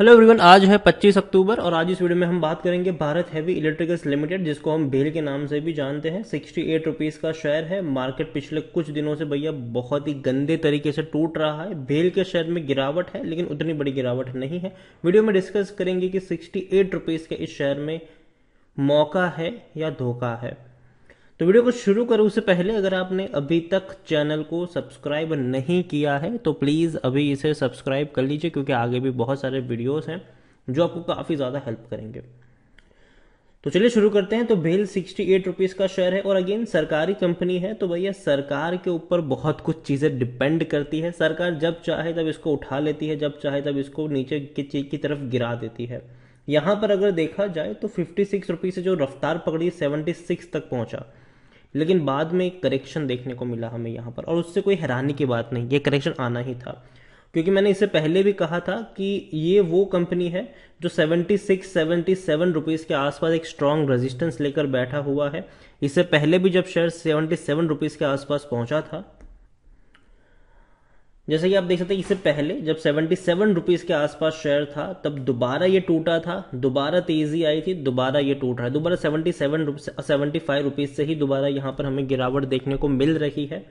hello everyone आज है 25 अक्टूबर और आज इस वीडियो में हम बात करेंगे भारत हैवी इलेक्ट्रिकल्स लिमिटेड जिसको हम भेल के नाम से भी जानते हैं 68 एट का शेयर है मार्केट पिछले कुछ दिनों से भैया बहुत ही गंदे तरीके से टूट रहा है भेल के शेयर में गिरावट है लेकिन उतनी बड़ी गिरावट नहीं है वीडियो में डिस्कस करेंगे कि सिक्सटी एट के इस शेयर में मौका है या धोखा है तो वीडियो को शुरू करूँ उससे पहले अगर आपने अभी तक चैनल को सब्सक्राइब नहीं किया है तो प्लीज़ अभी इसे सब्सक्राइब कर लीजिए क्योंकि आगे भी बहुत सारे वीडियोस हैं जो आपको काफ़ी ज़्यादा हेल्प करेंगे तो चलिए शुरू करते हैं तो भेल सिक्सटी एट रुपीज़ का शेयर है और अगेन सरकारी कंपनी है तो भैया सरकार के ऊपर बहुत कुछ चीज़ें डिपेंड करती है सरकार जब चाहे तब इसको उठा लेती है जब चाहे तब इसको नीचे की की तरफ गिरा देती है यहां पर अगर देखा जाए तो फिफ्टी सिक्स रुपीज़ से जो रफ्तार पकड़ी सेवेंटी सिक्स तक पहुंचा लेकिन बाद में एक करेक्शन देखने को मिला हमें यहाँ पर और उससे कोई हैरानी की बात नहीं ये करेक्शन आना ही था क्योंकि मैंने इससे पहले भी कहा था कि ये वो कंपनी है जो 76 77 रुपीज़ के आसपास एक स्ट्रांग रेजिस्टेंस लेकर बैठा हुआ है इससे पहले भी जब शेयर 77 रुपीज़ के आसपास पहुंचा था जैसे कि आप देख सकते हैं इससे पहले जब सेवेंटी सेवन रुपीज़ के आसपास शेयर था तब दोबारा ये टूटा था दोबारा तेज़ी आई थी दोबारा ये टूट रहा है दोबारा seventy seven seventy five rupees से ही दोबारा यहाँ पर हमें गिरावट देखने को मिल रही है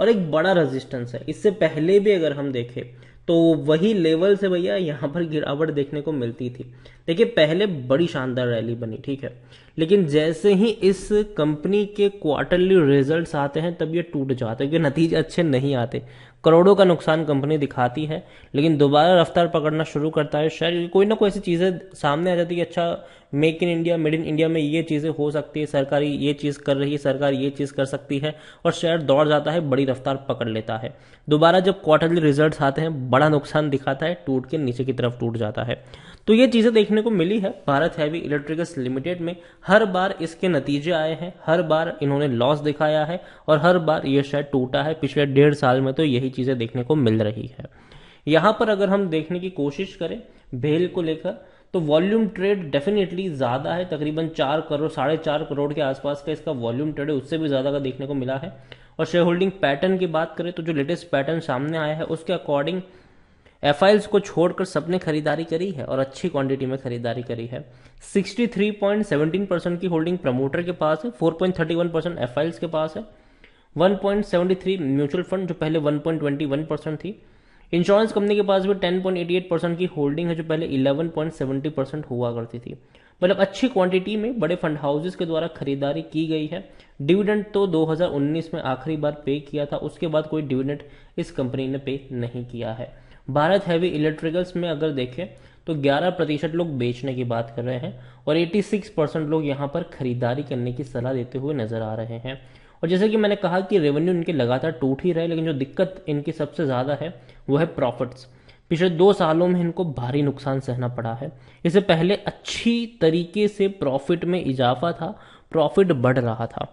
और एक बड़ा रेजिस्टेंस है इससे पहले भी अगर हम देखें तो वही लेवल से भैया यहाँ पर गिरावट देखने को मिलती थी देखिए पहले बड़ी शानदार रैली बनी ठीक है लेकिन जैसे ही इस कंपनी के क्वार्टरली रिजल्ट्स आते हैं तब ये टूट जाते हैं क्योंकि नतीजे अच्छे नहीं आते करोड़ों का नुकसान कंपनी दिखाती है लेकिन दोबारा रफ्तार पकड़ना शुरू करता है शायद कोई ना कोई ऐसी चीज़ें सामने आ जाती है अच्छा make in India made in India में ये चीज़ें हो सकती है सरकारी ये चीज़ कर रही है सरकार ये चीज़ कर सकती है और शेयर दौड़ जाता है बड़ी रफ्तार पकड़ लेता है दोबारा जब क्वार्टरली रिजल्ट आते हैं बड़ा नुकसान दिखाता है टूट के नीचे की तरफ टूट जाता है तो ये चीज़ें देखने को मिली है भारत हैवी इलेक्ट्रिकल्स लिमिटेड में हर बार इसके नतीजे आए हैं हर बार इन्होंने लॉस दिखाया है और हर बार ये शेयर टूटा है पिछले डेढ़ साल में तो यही चीज़ें देखने को मिल रही है यहां पर अगर हम देखने की कोशिश करें भेल को लेकर तो वॉल्यूम ट्रेड डेफिनेटली ज़्यादा है तकरीबन चार करोड़ साढ़े चार करोड़ के आसपास का इसका वॉल्यूम ट्रेड है उससे भी ज़्यादा का देखने को मिला है और शेयर होल्डिंग पैटर्न की बात करें तो जो लेटेस्ट पैटर्न सामने आया है उसके अकॉर्डिंग एफ को छोड़कर सबने खरीदारी करी है और अच्छी क्वांटिटी में खरीदारी करी है 63.17 परसेंट की होल्डिंग प्रमोटर के पास है 4.31 परसेंट एफ के पास है 1.73 म्यूचुअल फंड जो पहले 1.21 परसेंट थी इंश्योरेंस कंपनी के पास भी 10.88 परसेंट की होल्डिंग है जो पहले 11.70 परसेंट हुआ करती थी मतलब अच्छी क्वांटिटी में बड़े फंड हाउसेस के द्वारा खरीदारी की गई है डिविडेंड तो 2019 में आखिरी बार पे किया था उसके बाद कोई डिविडेंड इस कंपनी ने पे नहीं किया है भारत हैवी इलेक्ट्रिकल्स में अगर देखें तो 11 प्रतिशत लोग बेचने की बात कर रहे हैं और 86 परसेंट लोग यहाँ पर खरीदारी करने की सलाह देते हुए नजर आ रहे हैं और जैसे कि मैंने कहा कि रेवेन्यू इनके लगातार टूट ही रहे लेकिन जो दिक्कत इनकी सबसे ज़्यादा है वो है प्रॉफिट्स पिछले दो सालों में इनको भारी नुकसान सहना पड़ा है इससे पहले अच्छी तरीके से प्रॉफिट में इजाफा था प्रॉफिट बढ़ रहा था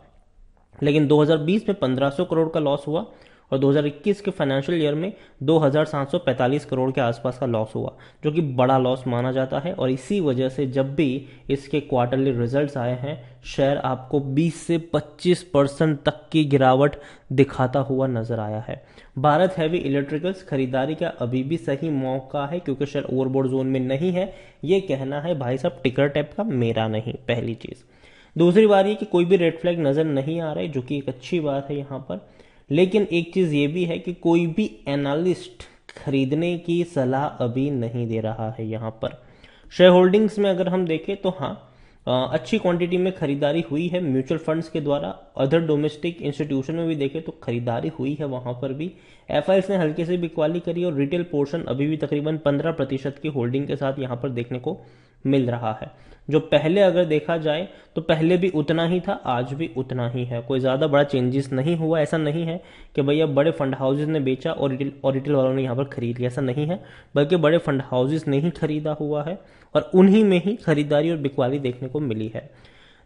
लेकिन 2020 में 1500 करोड़ का लॉस हुआ और 2021 के फाइनेंशियल ईयर में 2,745 करोड़ के आसपास का लॉस हुआ जो कि बड़ा लॉस माना जाता है और इसी वजह से जब भी इसके क्वार्टरली रिजल्ट्स आए हैं शेयर आपको 20 से 25 परसेंट तक की गिरावट दिखाता हुआ नजर आया है भारत हैवी इलेक्ट्रिकल्स खरीदारी का अभी भी सही मौका है क्योंकि शेयर ओवरबोर्ड जोन में नहीं है ये कहना है भाई साहब टिकर टैप का मेरा नहीं पहली चीज़ दूसरी बात ये कि कोई भी रेड फ्लैग नज़र नहीं आ है जो कि एक अच्छी बात है यहाँ पर लेकिन एक चीज़ ये भी है कि कोई भी एनालिस्ट खरीदने की सलाह अभी नहीं दे रहा है यहां पर शेयर होल्डिंग्स में अगर हम देखें तो हाँ अच्छी क्वांटिटी में खरीदारी हुई है म्यूचुअल फंड्स के द्वारा अदर डोमेस्टिक इंस्टीट्यूशन में भी देखें तो खरीदारी हुई है वहां पर भी एफ ने हल्के से बिकवाली करी और रिटेल पोर्शन अभी भी तकरीबन पंद्रह प्रतिशत की होल्डिंग के साथ यहां पर देखने को मिल रहा है जो पहले अगर देखा जाए तो पहले भी उतना ही था आज भी उतना ही है कोई ज़्यादा बड़ा चेंजेस नहीं हुआ ऐसा नहीं है कि भैया बड़े फंड हाउसेज ने बेचा और रिटेल और रिटेल वालों ने यहाँ पर खरीद लिया ऐसा नहीं है बल्कि बड़े फंड हाउसेज ने ही खरीदा हुआ है और उन्हीं में ही खरीदारी और बिकवाली देखने को मिली है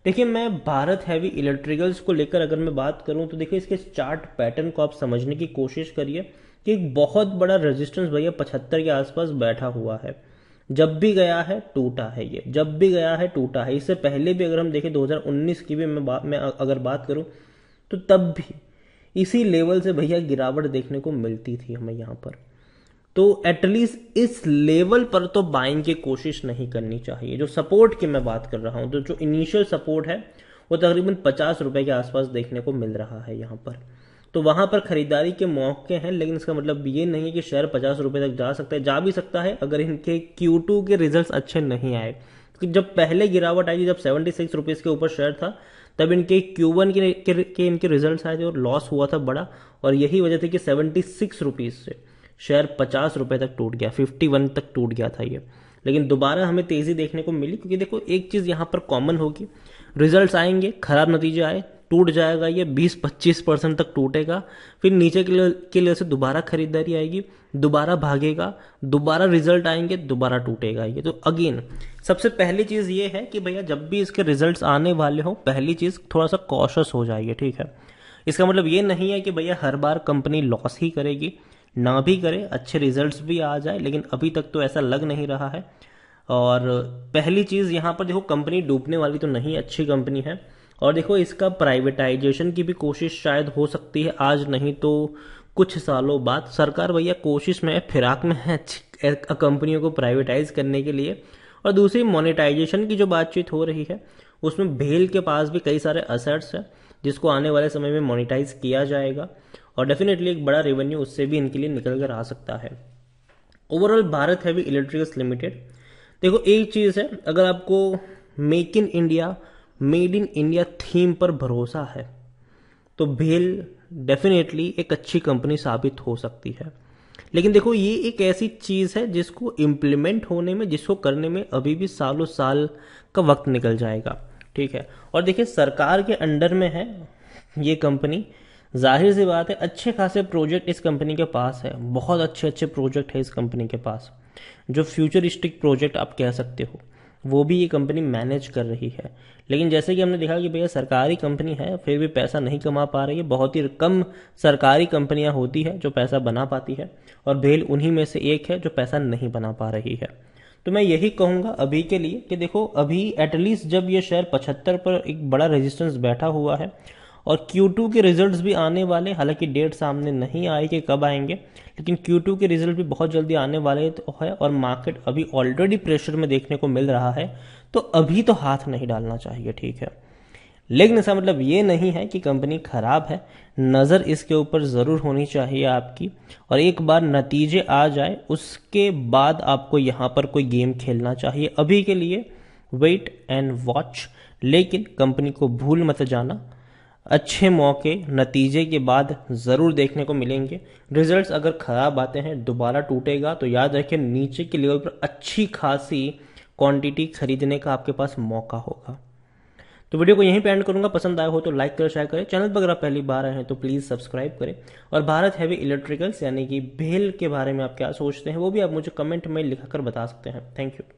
देखिए मैं भारत हैवी इलेक्ट्रिकल्स को लेकर अगर मैं बात करूँ तो देखिए इसके चार्ट पैटर्न को आप समझने की कोशिश करिए कि एक बहुत बड़ा रेजिस्टेंस भैया पचहत्तर के आसपास बैठा हुआ है जब भी गया है टूटा है ये जब भी गया है टूटा है इससे पहले भी अगर हम देखें 2019 की भी मैं बात मैं अगर बात करूं तो तब भी इसी लेवल से भैया गिरावट देखने को मिलती थी हमें यहाँ पर तो एटलीस्ट इस लेवल पर तो बाइंग की कोशिश नहीं करनी चाहिए जो सपोर्ट की मैं बात कर रहा हूँ तो जो इनिशियल सपोर्ट है वो तकरीबन पचास रुपए के आसपास देखने को मिल रहा है यहाँ पर तो वहाँ पर खरीदारी के मौके हैं लेकिन इसका मतलब ये नहीं है कि शेयर पचास रुपये तक जा सकता है जा भी सकता है अगर इनके क्यू टू के रिजल्ट अच्छे नहीं आए क्योंकि जब पहले गिरावट आई थी जब सेवेंटी सिक्स रुपीज़ के ऊपर शेयर था तब इनके क्यू वन के, के, के इनके रिजल्ट आए थे और लॉस हुआ था बड़ा और यही वजह थी कि सेवेंटी सिक्स रुपीज़ से शेयर पचास रुपये तक टूट गया फिफ्टी वन तक टूट गया था ये लेकिन दोबारा हमें तेज़ी देखने को मिली क्योंकि देखो एक चीज़ यहाँ पर कॉमन होगी रिजल्ट्स आएंगे खराब नतीजे आए टूट जाएगा या 20-25 परसेंट तक टूटेगा फिर नीचे के लेवल के लेवल से दोबारा खरीदारी आएगी दोबारा भागेगा दोबारा रिजल्ट आएंगे दोबारा टूटेगा ये तो अगेन सबसे पहली चीज़ ये है कि भैया जब भी इसके रिजल्ट आने वाले हों पहली चीज़ थोड़ा सा कॉशस हो जाइए ठीक है इसका मतलब ये नहीं है कि भैया हर बार कंपनी लॉस ही करेगी ना भी करे अच्छे रिजल्ट्स भी आ जाए लेकिन अभी तक तो ऐसा लग नहीं रहा है और पहली चीज़ यहाँ पर देखो कंपनी डूबने वाली तो नहीं अच्छी कंपनी है और देखो इसका प्राइवेटाइजेशन की भी कोशिश शायद हो सकती है आज नहीं तो कुछ सालों बाद सरकार भैया कोशिश में फिराक में है कंपनियों को प्राइवेटाइज करने के लिए और दूसरी मोनेटाइजेशन की जो बातचीत हो रही है उसमें भेल के पास भी कई सारे असर्ट्स हैं जिसको आने वाले समय में मोनिटाइज किया जाएगा और डेफिनेटली एक बड़ा रेवेन्यू उससे भी इनके लिए निकल कर आ सकता है overall Bharat heavy electricals limited देखो एक चीज़ है अगर आपको make in India made in India theme पर भरोसा है तो भेल डेफिनेटली एक अच्छी कंपनी साबित हो सकती है लेकिन देखो ये एक ऐसी चीज़ है जिसको इम्प्लीमेंट होने में जिसको करने में अभी भी सालों साल का वक्त निकल जाएगा ठीक है और देखिए सरकार के अंडर में है ये कंपनी जाहिर सी बात है अच्छे खासे प्रोजेक्ट इस कंपनी के पास है बहुत अच्छे अच्छे प्रोजेक्ट है इस कंपनी के पास जो फ्यूचरिस्टिक प्रोजेक्ट आप कह सकते हो वो भी ये कंपनी मैनेज कर रही है लेकिन जैसे कि हमने देखा कि भैया सरकारी कंपनी है फिर भी पैसा नहीं कमा पा रही है बहुत ही कम सरकारी कंपनियां होती है जो पैसा बना पाती है और भेल उन्हीं में से एक है जो पैसा नहीं बना पा रही है तो मैं यही कहूँगा अभी के लिए कि देखो अभी एटलीस्ट जब ये शेयर पचहत्तर पर एक बड़ा रेजिस्टेंस बैठा हुआ है और Q2 के रिजल्ट्स भी आने वाले हालांकि डेट सामने नहीं आई कि कब आएंगे लेकिन Q2 के रिजल्ट भी बहुत जल्दी आने वाले तो है और मार्केट अभी ऑलरेडी प्रेशर में देखने को मिल रहा है तो अभी तो हाथ नहीं डालना चाहिए ठीक है लेकिन ऐसा मतलब ये नहीं है कि कंपनी ख़राब है नज़र इसके ऊपर ज़रूर होनी चाहिए आपकी और एक बार नतीजे आ जाए उसके बाद आपको यहाँ पर कोई गेम खेलना चाहिए अभी के लिए वेट एंड वॉच लेकिन कंपनी को भूल मत जाना अच्छे मौके नतीजे के बाद ज़रूर देखने को मिलेंगे रिजल्ट्स अगर ख़राब आते हैं दोबारा टूटेगा तो याद रखें नीचे के लेवल पर अच्छी खासी क्वांटिटी खरीदने का आपके पास मौका होगा तो वीडियो को यहीं पर एंड करूंगा पसंद आया हो तो लाइक करें शेयर करें चैनल पर अगर आप पहली बार आए हैं तो प्लीज़ सब्सक्राइब करें और भारत हैवी इलेक्ट्रिकल्स यानी कि भेल के बारे में आप क्या सोचते हैं वो भी आप मुझे कमेंट में लिखा कर बता सकते हैं थैंक यू